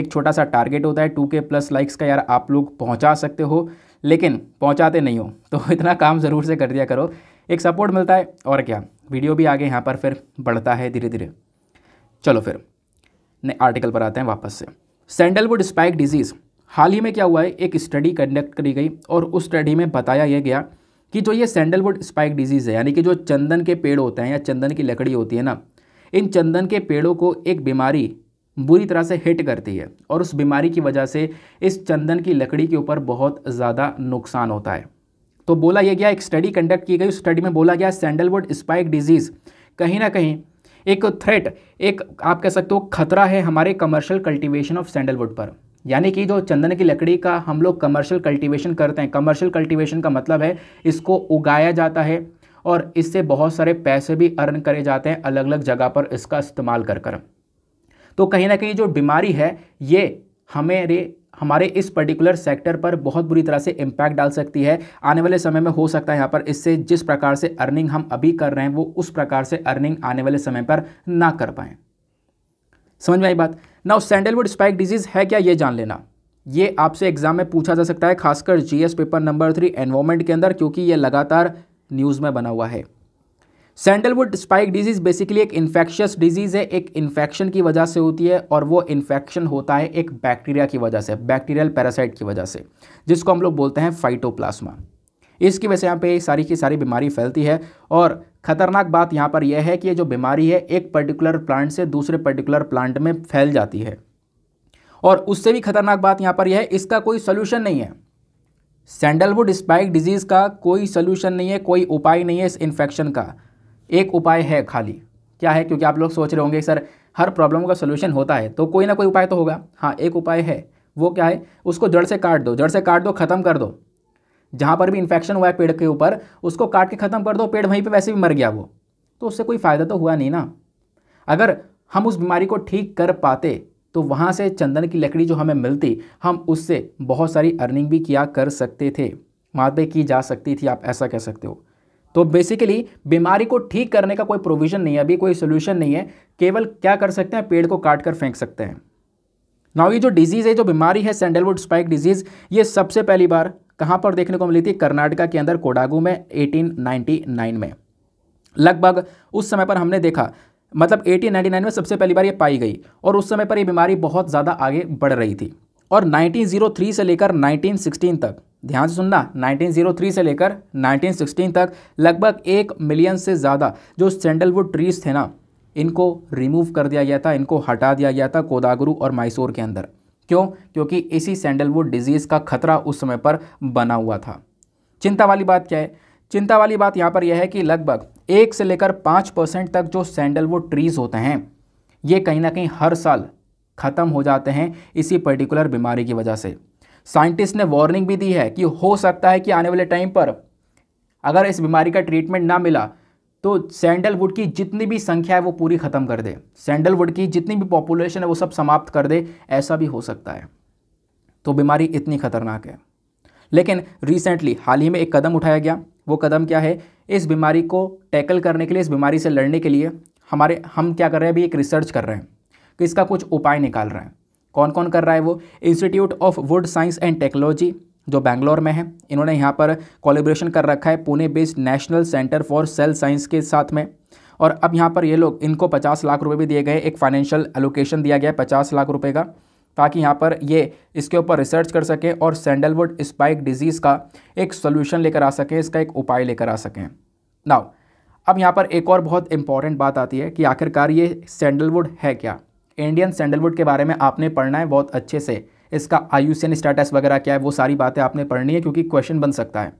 एक छोटा सा टारगेट होता है टू के प्लस लाइक्स का यार आप लोग पहुंचा सकते हो लेकिन पहुंचाते नहीं हो तो इतना काम ज़रूर से कर दिया करो एक सपोर्ट मिलता है और क्या वीडियो भी आगे यहाँ पर फिर बढ़ता है धीरे धीरे चलो फिर नए आर्टिकल पर आते हैं वापस से सैंडलवुड स्पाइक डिजीज़ हाल ही में क्या हुआ है एक स्टडी कंडक्ट करी गई और उस स्टडी में बताया यह गया कि जो ये सैंडलवुड स्पाइक डिजीज़ है यानी कि जो चंदन के पेड़ होते हैं या चंदन की लकड़ी होती है ना इन चंदन के पेड़ों को एक बीमारी बुरी तरह से हिट करती है और उस बीमारी की वजह से इस चंदन की लकड़ी के ऊपर बहुत ज़्यादा नुकसान होता है तो बोला यह गया एक स्टडी कंडक्ट की गई उस स्टडी में बोला गया सैंडलवुड स्पाइक डिजीज़ कहीं ना कहीं एक थ्रेट एक आप कह सकते हो खतरा है हमारे कमर्शियल कल्टीवेशन ऑफ सैंडलवुड पर यानी कि जो चंदन की लकड़ी का हम लोग कमर्शियल कल्टीवेशन करते हैं कमर्शियल कल्टीवेशन का मतलब है इसको उगाया जाता है और इससे बहुत सारे पैसे भी अर्न करे जाते हैं अलग अलग जगह पर इसका इस्तेमाल कर कर तो कहीं ना कहीं जो बीमारी है ये हमें हमारे इस पर्टिकुलर सेक्टर पर बहुत बुरी तरह से इम्पैक्ट डाल सकती है आने वाले समय में हो सकता है यहाँ पर इससे जिस प्रकार से अर्निंग हम अभी कर रहे हैं वो उस प्रकार से अर्निंग आने वाले समय पर ना कर पाएँ समझ में आई बात नाउ सैंडलवुड स्पाइक डिजीज़ है क्या ये जान लेना ये आपसे एग्जाम में पूछा जा सकता है खासकर GS paper number three environment के अंदर क्योंकि ये लगातार न्यूज़ में बना हुआ है सैंडलवुड स्पाइक डिजीज़ बेसिकली एक इन्फेक्शियस डिजीज़ है एक इन्फेक्शन की वजह से होती है और वो इन्फेक्शन होता है एक बैक्टीरिया की वजह से बैक्टीरियल पैरासाइट की वजह से जिसको हम लोग बोलते हैं फाइटोप्लाज्मा इसकी वजह से यहाँ पे सारी की सारी बीमारी फैलती है और खतरनाक बात यहाँ पर यह है कि ये जो बीमारी है एक पर्टिकुलर प्लांट से दूसरे पर्टिकुलर प्लांट में फैल जाती है और उससे भी खतरनाक बात यहाँ पर यह है इसका कोई सोल्यूशन नहीं है सैंडलवुड स्पाइक डिजीज़ का कोई सोल्यूशन नहीं है कोई उपाय नहीं है इस इन्फेक्शन का एक उपाय है खाली क्या है क्योंकि आप लोग सोच रहे होंगे सर हर प्रॉब्लम का सोल्यूशन होता है तो कोई ना कोई उपाय तो होगा हाँ एक उपाय है वो क्या है उसको जड़ से काट दो जड़ से काट दो ख़त्म कर दो जहाँ पर भी इन्फेक्शन हुआ है पेड़ के ऊपर उसको काट के ख़त्म कर दो पेड़ वहीं पर वैसे भी मर गया वो तो उससे कोई फ़ायदा तो हुआ नहीं ना अगर हम उस बीमारी को ठीक कर पाते तो वहाँ से चंदन की लकड़ी जो हमें मिलती हम उससे बहुत सारी अर्निंग भी किया कर सकते थे मादे की जा सकती थी आप ऐसा कह सकते हो तो बेसिकली बीमारी को ठीक करने का कोई प्रोविज़न नहीं है अभी कोई सोल्यूशन नहीं है केवल क्या कर सकते हैं पेड़ को काट कर फेंक सकते हैं नाउ ये जो डिजीज़ है जो बीमारी है सैंडलवुड स्पाइक डिजीज़ ये सबसे पहली बार कहाँ पर देखने को मिली थी कर्नाटका के अंदर कोडागू में 1899 में लगभग उस समय पर हमने देखा मतलब 1899 में सबसे पहली बार ये पाई गई और उस समय पर ये बीमारी बहुत ज़्यादा आगे बढ़ रही थी और 1903 से लेकर 1916 तक ध्यान से सुनना 1903 से लेकर 1916 तक लगभग एक मिलियन से ज़्यादा जो सैंडलवुड ट्रीज थे ना इनको रिमूव कर दिया गया था इनको हटा दिया गया था कोदागुरु और मैसूर के अंदर क्यों क्योंकि इसी सैंडलवुड डिजीज़ का खतरा उस समय पर बना हुआ था चिंता वाली बात क्या है चिंता वाली बात यहाँ पर यह है कि लगभग एक से लेकर पाँच परसेंट तक जो सैंडलवुड ट्रीज़ होते हैं ये कहीं ना कहीं हर साल ख़त्म हो जाते हैं इसी पर्टिकुलर बीमारी की वजह से साइंटिस्ट ने वार्निंग भी दी है कि हो सकता है कि आने वाले टाइम पर अगर इस बीमारी का ट्रीटमेंट ना मिला तो सैंडलवुड की जितनी भी संख्या है वो पूरी ख़त्म कर दे सैंडलवुड की जितनी भी पॉपुलेशन है वो सब समाप्त कर दे ऐसा भी हो सकता है तो बीमारी इतनी खतरनाक है लेकिन रिसेंटली हाल ही में एक कदम उठाया गया वो कदम क्या है इस बीमारी को टैकल करने के लिए इस बीमारी से लड़ने के लिए हमारे हम क्या कर रहे हैं अभी एक रिसर्च कर रहे हैं कि इसका कुछ उपाय निकाल रहे हैं कौन कौन कर रहा है वो institute of wood science and technology जो बैंगलोर में है इन्होंने यहाँ पर कॉलेब्रेशन कर रखा है Pune based national centre for cell science के साथ में और अब यहाँ पर ये लोग इनको पचास लाख रुपये भी दिए गए एक फाइनेंशियल एलोकेशन दिया गया है पचास लाख रुपये का ताकि यहाँ पर ये इसके ऊपर रिसर्च कर सकें और सैंडलवुड स्पाइक डिजीज़ का एक सोल्यूशन लेकर आ सकें इसका एक उपाय लेकर आ सकें नाउ अब यहाँ पर एक और बहुत इंपॉर्टेंट बात आती है कि आखिरकार ये सैंडलवुड है क्या इंडियन सैंडलवुड के बारे में आपने पढ़ना है बहुत अच्छे से इसका आयुषियन स्टेटस वगैरह क्या है वो सारी बातें आपने पढ़नी है क्योंकि क्वेश्चन बन सकता है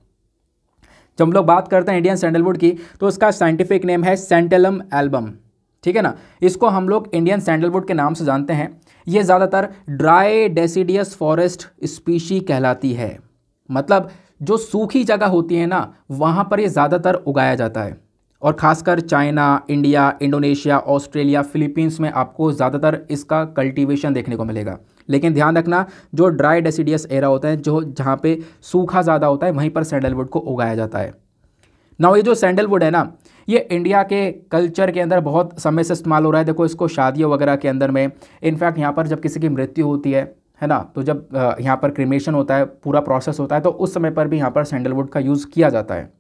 जब हम लोग बात करते हैं इंडियन सैंडलवुड की तो उसका साइंटिफिक नेम है सेंटेलम एल्बम ठीक है ना इसको हम लोग इंडियन सैंडलवुड के नाम से जानते हैं ये ज़्यादातर ड्राई डेसीडियस फॉरेस्ट स्पीशी कहलाती है मतलब जो सूखी जगह होती है ना वहाँ पर ये ज़्यादातर उगाया जाता है और ख़ासकर China India Indonesia Australia Philippines में आपको ज़्यादातर इसका कल्टीवेशन देखने को मिलेगा लेकिन ध्यान रखना जो ड्राई डेसीडियस एरा होता है जो जहाँ पे सूखा ज़्यादा होता है वहीं पर सैंडलवुड को उगाया जाता है ना ये जो सैंडलवुड है ना ये इंडिया के कल्चर के अंदर बहुत समय से इस्तेमाल हो रहा है देखो इसको शादियों वगैरह के अंदर में इनफैक्ट यहाँ पर जब किसी की मृत्यु होती है है ना तो जब यहाँ पर क्रिमेशन होता है पूरा प्रोसेस होता है तो उस समय पर भी यहाँ पर सैंडलवुड का यूज़ किया जाता है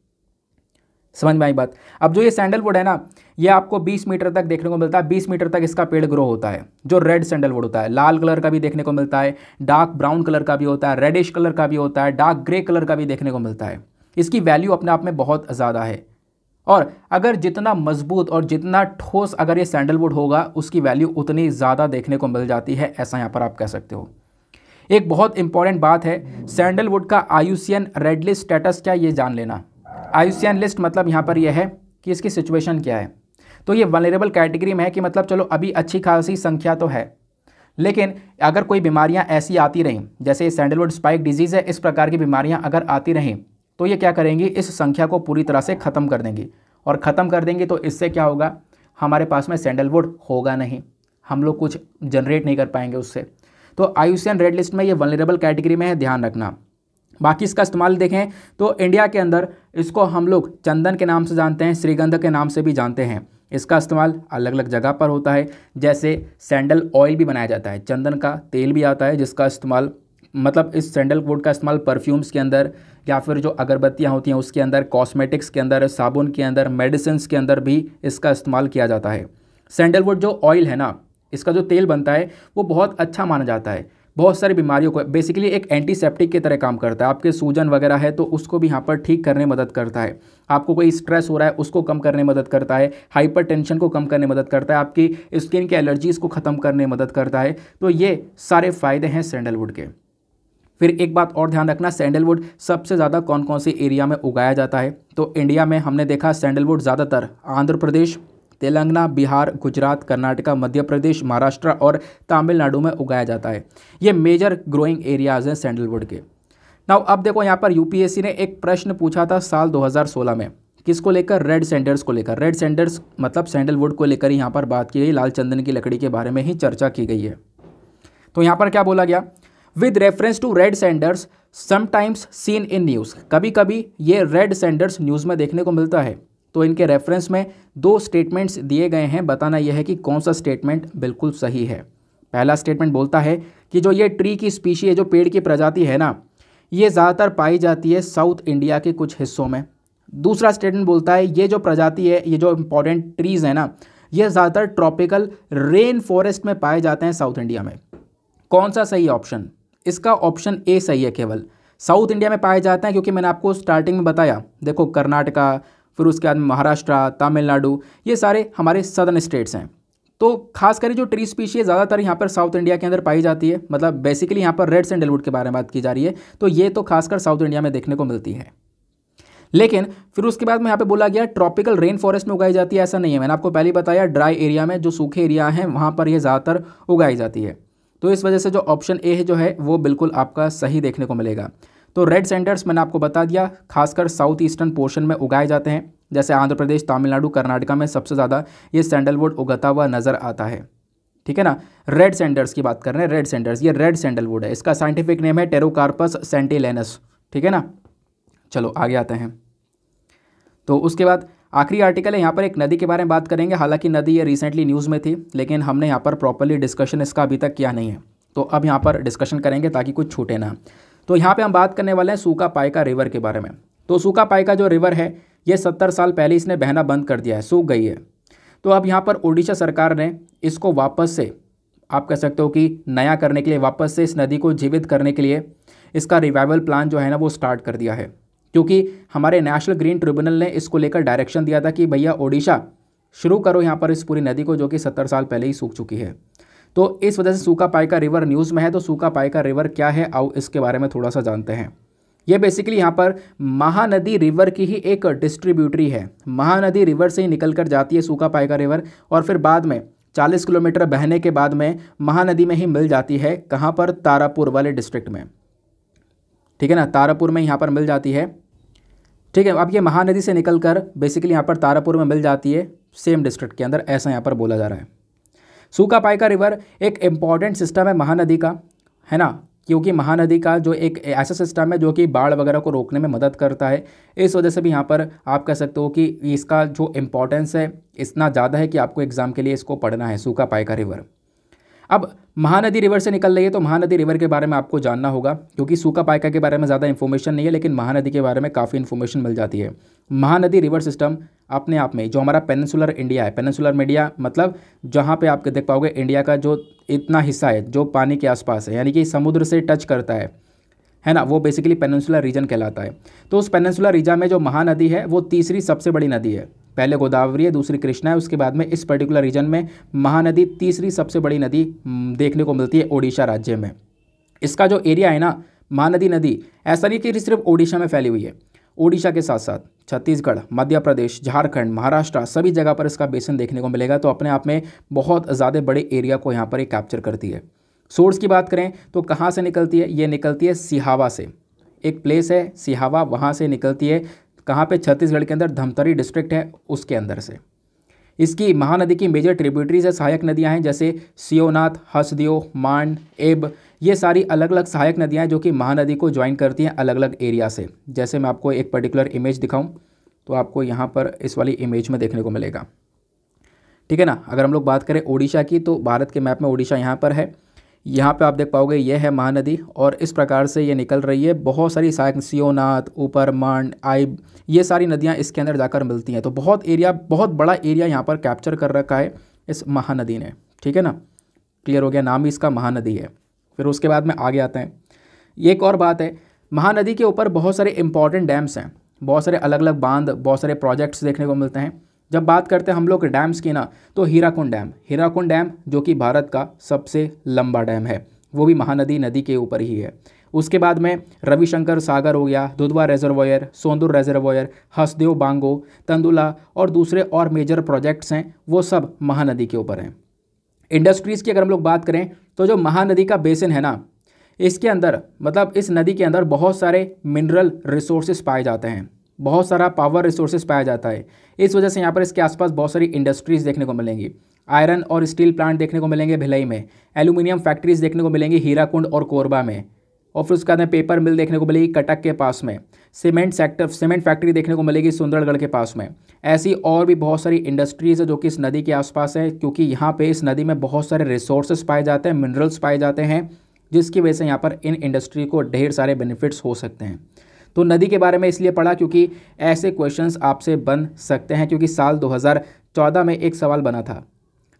समझ में आई बात अब जो ये सैंडलवुड है ना ये आपको 20 मीटर तक देखने को मिलता है 20 मीटर तक इसका पेड़ ग्रो होता है जो रेड सैंडलवुड होता है लाल कलर का भी देखने को मिलता है डार्क ब्राउन कलर का भी होता है रेडिश कलर का भी होता है डार्क ग्रे कलर का भी देखने को मिलता है इसकी वैल्यू अपने आप में बहुत ज़्यादा है और अगर जितना मजबूत और जितना ठोस अगर ये सैंडलवुड होगा उसकी वैल्यू उतनी ज़्यादा देखने को मिल जाती है ऐसा यहाँ पर आप कह सकते हो एक बहुत इंपॉर्टेंट बात है सैंडलवुड का आयुसियन रेड स्टेटस क्या ये जान लेना आयुष्यान लिस्ट मतलब यहाँ पर यह है कि इसकी सिचुएशन क्या है तो ये वनरेबल कैटेगरी में है कि मतलब चलो अभी अच्छी खासी संख्या तो है लेकिन अगर कोई बीमारियां ऐसी आती रहीं जैसे सैंडलवुड स्पाइक डिजीज़ है इस प्रकार की बीमारियां अगर आती रहें तो ये क्या करेंगी इस संख्या को पूरी तरह से ख़त्म कर देंगी और ख़त्म कर देंगी तो इससे क्या होगा हमारे पास में सैंडलवुड होगा नहीं हम लोग कुछ जनरेट नहीं कर पाएंगे उससे तो आयुष्यन रेड लिस्ट में ये वनरेबल कैटेगरी में है ध्यान रखना बाकी इसका इस्तेमाल देखें तो इंडिया के अंदर इसको हम लोग चंदन के नाम से जानते हैं श्रीगंध के नाम से भी जानते हैं इसका इस्तेमाल अलग अलग जगह पर होता है जैसे सैंडल ऑयल भी बनाया जाता है चंदन का तेल भी आता है जिसका इस्तेमाल मतलब इस सैंडल वुड का इस्तेमाल परफ्यूम्स के अंदर या फिर जो अगरबत्तियाँ होती हैं उसके अंदर कॉस्मेटिक्स के अंदर साबुन के अंदर मेडिसिन के अंदर भी इसका इस्तेमाल किया जाता है सैंडलवुड जो ऑयल है ना इसका जो तेल बनता है वो बहुत अच्छा माना जाता है बहुत सारी बीमारियों को बेसिकली एक एंटीसेप्टिक की तरह काम करता है आपके सूजन वगैरह है तो उसको भी यहाँ पर ठीक करने मदद करता है आपको कोई स्ट्रेस हो रहा है उसको कम करने मदद करता है हाइपरटेंशन को कम करने मदद करता है आपकी स्किन के एलर्जीज़ को ख़त्म करने मदद करता है तो ये सारे फ़ायदे हैं सैंडलवुड के फिर एक बात और ध्यान रखना सैंडलवुड सबसे ज़्यादा कौन कौन से एरिया में उगाया जाता है तो इंडिया में हमने देखा सैंडलवुड ज़्यादातर आंध्र प्रदेश तेलंगाना बिहार गुजरात कर्नाटका मध्य प्रदेश महाराष्ट्र और तमिलनाडु में उगाया जाता है ये मेजर ग्रोइंग एरियाज़ हैं सैंडलवुड के नाउ अब देखो यहाँ पर यूपीएससी ने एक प्रश्न पूछा था साल 2016 में किसको लेकर रेड सेंडर्स को लेकर रेड सेंडर्स मतलब सैंडलवुड को लेकर यहाँ पर बात की गई लाल चंदन की लकड़ी के बारे में ही चर्चा की गई है तो यहाँ पर क्या बोला गया with reference to red sanders sometimes seen in news कभी कभी ये रेड सेंडर्स न्यूज़ में देखने को मिलता है तो इनके रेफरेंस में दो स्टेटमेंट्स दिए गए हैं बताना यह है कि कौन सा स्टेटमेंट बिल्कुल सही है पहला स्टेटमेंट बोलता है कि जो ये ट्री की स्पीशी है जो पेड़ की प्रजाति है ना ये ज़्यादातर पाई जाती है साउथ इंडिया के कुछ हिस्सों में दूसरा स्टेटमेंट बोलता है ये जो प्रजाति है ये जो इंपॉर्टेंट ट्रीज़ है ना ये ज़्यादातर ट्रॉपिकल रेन फॉरेस्ट में पाए जाते हैं साउथ इंडिया में कौन सा सही ऑप्शन इसका ऑप्शन ए सही है केवल साउथ इंडिया में पाए जाते हैं क्योंकि मैंने आपको स्टार्टिंग में बताया देखो कर्नाटका फिर उसके बाद महाराष्ट्र तमिलनाडु ये सारे हमारे सदर्न स्टेट्स हैं तो खास करके जो ट्री स्पीशी है ज़्यादातर यहाँ पर साउथ इंडिया के अंदर पाई जाती है मतलब बेसिकली यहाँ पर रेड सैंडलवुड के बारे में बात की जा रही है तो ये तो खासकर साउथ इंडिया में देखने को मिलती है लेकिन फिर उसके बाद में यहाँ पे बोला गया ट्रॉपिकल रेन फॉरेस्ट में उगाई जाती है ऐसा नहीं है मैंने आपको पहले बताया ड्राई एरिया में जो सूखे एरिया हैं वहाँ पर ये ज़्यादातर उगाई जाती है तो इस वजह से जो ऑप्शन ए है जो है वो बिल्कुल आपका सही देखने को मिलेगा तो रेड सेंटर्स मैंने आपको बता दिया खासकर साउथ ईस्टर्न पोर्शन में उगाए जाते हैं जैसे आंध्र प्रदेश तमिलनाडु कर्नाटका में सबसे ज़्यादा ये सैंडलवुड उगता हुआ नज़र आता है ठीक है ना रेड सेंडर्स की बात कर रहे हैं रेड सेंडर्स ये रेड सैंडलवुड है इसका साइंटिफिक नेम है टेरोकार्पस सेंटिलेनस ठीक है ना चलो आगे आते हैं तो उसके बाद आखिरी आर्टिकल है यहाँ पर एक नदी के बारे में बात करेंगे हालांकि नदी ये रिसेंटली न्यूज़ में थी लेकिन हमने यहाँ पर प्रॉपरली डिस्कशन इसका अभी तक किया नहीं है तो अब यहाँ पर डिस्कशन करेंगे ताकि कुछ छूटे ना तो यहाँ पे हम बात करने वाले हैं सूखा पायका रिवर के बारे में तो सूखा का जो रिवर है ये सत्तर साल पहले इसने बहना बंद कर दिया है सूख गई है तो अब यहाँ पर ओडिशा सरकार ने इसको वापस से आप कह सकते हो कि नया करने के लिए वापस से इस नदी को जीवित करने के लिए इसका रिवाइवल प्लान जो है ना वो स्टार्ट कर दिया है क्योंकि हमारे नेशनल ग्रीन ट्रिब्यूनल ने इसको लेकर डायरेक्शन दिया था कि भैया ओडिशा शुरू करो यहाँ पर इस पूरी नदी को जो कि सत्तर साल पहले ही सूख चुकी है तो इस वजह से सूखा पाई का रिवर न्यूज़ में है तो सूखा पाई का रिवर क्या है आओ इसके बारे में थोड़ा सा जानते हैं ये बेसिकली यहाँ पर महानदी रिवर की ही एक डिस्ट्रीब्यूटरी है महानदी रिवर से ही निकल कर जाती है सूखा पाई का रिवर और फिर बाद में 40 किलोमीटर बहने के बाद में महानदी में ही मिल जाती है कहाँ पर तारापुर वाले डिस्ट्रिक्ट में ठीक है ना तारापुर में यहाँ पर मिल जाती है ठीक है अब ये महानदी से निकल कर बेसिकली यहाँ पर तारापुर में मिल जाती है सेम डिस्ट्रिक्ट के अंदर ऐसा यहाँ पर बोला जा रहा है पाई का रिवर एक इम्पॉर्टेंट सिस्टम है महानदी का है ना क्योंकि महानदी का जो एक ऐसा सिस्टम है जो कि बाढ़ वगैरह को रोकने में मदद करता है इस वजह से भी यहाँ पर आप कह सकते हो कि इसका जो इम्पोर्टेंस है इतना ज़्यादा है कि आपको एग्ज़ाम के लिए इसको पढ़ना है सूखा पाई का रिवर अब महानदी रिवर से निकल रही है तो महानदी रिवर के बारे में आपको जानना होगा क्योंकि सूखा पायका के बारे में ज़्यादा इन्फॉर्मेशन नहीं है लेकिन महानदी के बारे में काफ़ी इन्फॉर्मेशन मिल जाती है महानदी रिवर सिस्टम अपने आप में जो हमारा पेनसुलर इंडिया है पेनसुलर मीडिया मतलब जहाँ पे आप देख पाओगे इंडिया का जो इतना हिस्सा है जो पानी के आसपास है यानी कि समुद्र से टच करता है है ना वो बेसिकली पेनसुलर रीजन कहलाता है तो उस पेनसुलर रीजन में जो महानदी है वो तीसरी सबसे बड़ी नदी है पहले गोदावरी है दूसरी कृष्णा है उसके बाद में इस पर्टिकुलर रीजन में महानदी तीसरी सबसे बड़ी नदी हम्म, देखने को मिलती है ओडिशा राज्य में इसका जो एरिया है ना महानदी नदी ऐसा नहीं कि सिर्फ ओडिशा में फैली हुई है ओडिशा के साथ साथ छत्तीसगढ़ मध्य प्रदेश झारखंड महाराष्ट्र सभी जगह पर इसका बेसन देखने को मिलेगा तो अपने आप में बहुत ज़्यादा बड़े एरिया को यहाँ पर ये कैप्चर करती है सोर्स की बात करें तो कहाँ से निकलती है ये निकलती है सिहावा से एक प्लेस है सिहावा वहाँ से निकलती है कहाँ पे छत्तीसगढ़ के अंदर धमतरी डिस्ट्रिक्ट है उसके अंदर से इसकी महानदी की मेजर ट्रिब्यूटरीज है सहायक नदियाँ हैं जैसे सियोनाथ हसदियो मांड एब ये सारी अलग अलग सहायक नदियाँ हैं जो कि महानदी को ज्वाइन करती हैं अलग अलग एरिया से जैसे मैं आपको एक पर्टिकुलर इमेज दिखाऊँ तो आपको यहाँ पर इस वाली इमेज में देखने को मिलेगा ठीक है ना अगर हम लोग बात करें ओडिशा की तो भारत के मैप में ओडिशा यहाँ पर है यहाँ पे आप देख पाओगे ये है महानदी और इस प्रकार से ये निकल रही है बहुत सारी सियोनाथ ऊपर मांड आई ये सारी नदियाँ इसके अंदर जाकर मिलती हैं तो बहुत एरिया बहुत बड़ा एरिया यहाँ पर कैप्चर कर रखा है इस महानदी ने ठीक है ना क्लियर हो गया नाम ही इसका महानदी है फिर उसके बाद में आगे आते हैं एक और बात है महानदी के ऊपर बहुत सारे इंपॉर्टेंट डैम्स हैं बहुत सारे अलग अलग बांध बहुत सारे प्रोजेक्ट्स देखने को मिलते हैं जब बात करते हैं हम लोग डैम्स की ना तो हीराकुंड डैम हीराकुंड डैम जो कि भारत का सबसे लंबा डैम है वो भी महानदी नदी के ऊपर ही है उसके बाद में रविशंकर सागर हो गया दुधवा रेजर्वोयर सोंदुर रेजरवायर हसदेव बांगो तंदुला और दूसरे और मेजर प्रोजेक्ट्स हैं वो सब महानदी के ऊपर हैं इंडस्ट्रीज़ की अगर हम लोग बात करें तो जो महानदी का बेसिन है ना इसके अंदर मतलब इस नदी के अंदर बहुत सारे मिनरल रिसोर्सेज पाए जाते हैं बहुत सारा पावर रिसोर्सेज पाया जाता है इस वजह से यहाँ पर इसके आसपास बहुत सारी इंडस्ट्रीज़ देखने को मिलेंगी आयरन और स्टील प्लांट देखने को मिलेंगे भिलई में एल्यूमिनियम फैक्ट्रीज देखने को मिलेंगी हीराकुंड और कोरबा में और फिर उसके बाद में पेपर मिल देखने को मिलेगी कटक के पास में सीमेंट सेक्टर सीमेंट फैक्ट्री देखने को मिलेगी सुंदरगढ़ के पास में ऐसी और भी बहुत सारी इंडस्ट्रीज़ है जो कि इस नदी के आसपास है क्योंकि यहाँ पे इस नदी में बहुत सारे रिसोर्सेज पाए जाते हैं मिनरल्स पाए जाते हैं जिसकी वजह से यहाँ पर इन इंडस्ट्री को ढेर सारे बेनिफिट्स हो सकते हैं तो नदी के बारे में इसलिए पढ़ा क्योंकि ऐसे क्वेश्चंस आपसे बन सकते हैं क्योंकि साल 2014 में एक सवाल बना था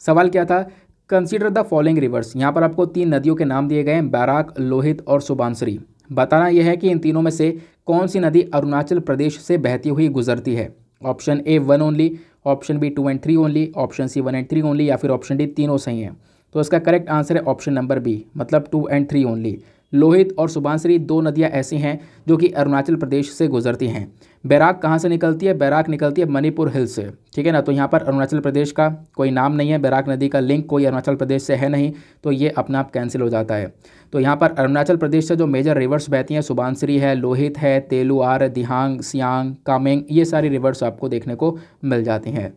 सवाल क्या था कंसिडर द फॉलोइंग रिवर्स यहाँ पर आपको तीन नदियों के नाम दिए गए हैं बैराक लोहित और सुबानसरी बताना यह है कि इन तीनों में से कौन सी नदी अरुणाचल प्रदेश से बहती हुई गुजरती है option A one only option B two and three only option C one and three only या फिर ऑप्शन डी तीनों सही हैं तो इसका करेक्ट आंसर है ऑप्शन नंबर बी मतलब two and three only Lohit और सुबानसरी दो नदियाँ ऐसी हैं जो कि अरुणाचल प्रदेश से गुजरती हैं बैराक कहाँ से निकलती है बैराक निकलती है मणिपुर हिल से ठीक है ना तो यहाँ पर अरुणाचल प्रदेश का कोई नाम नहीं है बैराक नदी का लिंक कोई अरुणाचल प्रदेश से है नहीं तो ये अपना आप कैंसिल हो जाता है तो यहाँ पर अरुणाचल प्रदेश से जो मेजर रिवर्स बहती हैं सुबानसरी है लोहित है तेलुआर दिहांग सियांग कामेंग ये सारी रिवर्स आपको देखने को मिल जाती हैं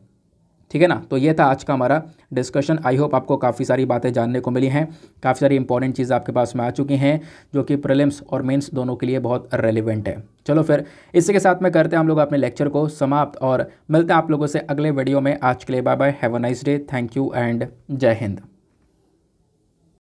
ठीक है ना तो ये था आज का हमारा डिस्कशन आई होप आपको काफ़ी सारी बातें जानने को मिली हैं काफ़ी सारी इंपॉर्टेंट चीज़ें आपके पास में आ चुकी हैं जो कि प्रिलिम्स और मेंस दोनों के लिए बहुत रेलिवेंट है चलो फिर इसी के साथ में करते हैं हम लोग अपने लेक्चर को समाप्त और मिलते हैं आप लोगों से अगले वीडियो में आज के लिए bye bye have a nice day thank you and Jai Hind